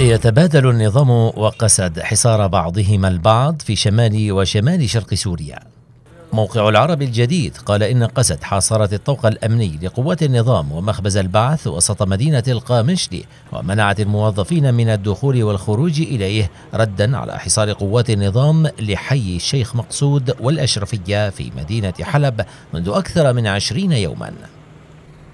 يتبادل النظام وقسد حصار بعضهما البعض في شمال وشمال شرق سوريا موقع العرب الجديد قال إن قسد حاصرت الطوق الأمني لقوات النظام ومخبز البعث وسط مدينة القامشلي ومنعت الموظفين من الدخول والخروج إليه ردا على حصار قوات النظام لحي الشيخ مقصود والأشرفية في مدينة حلب منذ أكثر من عشرين يوماً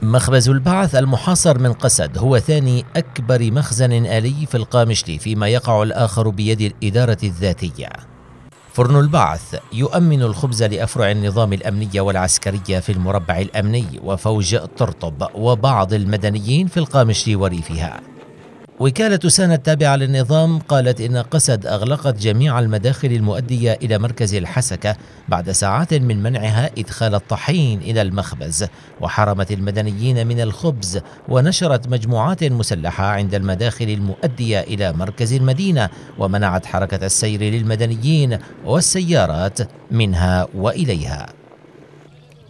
مخبز البعث المحاصر من قسد هو ثاني أكبر مخزن آلي في القامشلي فيما يقع الآخر بيد الإدارة الذاتية فرن البعث يؤمن الخبز لأفرع النظام الأمنية والعسكرية في المربع الأمني وفوج طرطب وبعض المدنيين في القامشلي وريفها وكالة سانا التابعة للنظام قالت إن قسد أغلقت جميع المداخل المؤدية إلى مركز الحسكة بعد ساعات من منعها إدخال الطحين إلى المخبز وحرمت المدنيين من الخبز ونشرت مجموعات مسلحة عند المداخل المؤدية إلى مركز المدينة ومنعت حركة السير للمدنيين والسيارات منها وإليها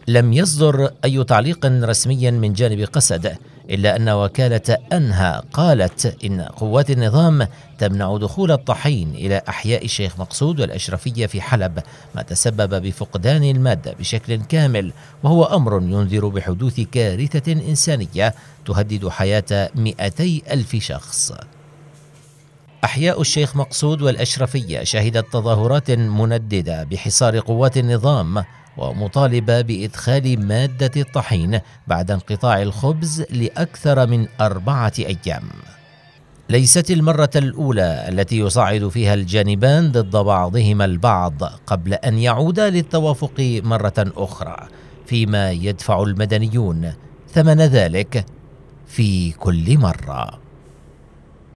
لم يصدر أي تعليق رسمي من جانب قسد إلا أن وكالة أنها قالت إن قوات النظام تمنع دخول الطحين إلى أحياء الشيخ مقصود والأشرفية في حلب ما تسبب بفقدان المادة بشكل كامل وهو أمر ينذر بحدوث كارثة إنسانية تهدد حياة 200 ألف شخص أحياء الشيخ مقصود والأشرفية شهدت تظاهرات منددة بحصار قوات النظام ومطالبة بإدخال مادة الطحين بعد انقطاع الخبز لأكثر من أربعة أيام. ليست المرة الأولى التي يصعد فيها الجانبان ضد بعضهما البعض قبل أن يعودا للتوافق مرة أخرى، فيما يدفع المدنيون ثمن ذلك في كل مره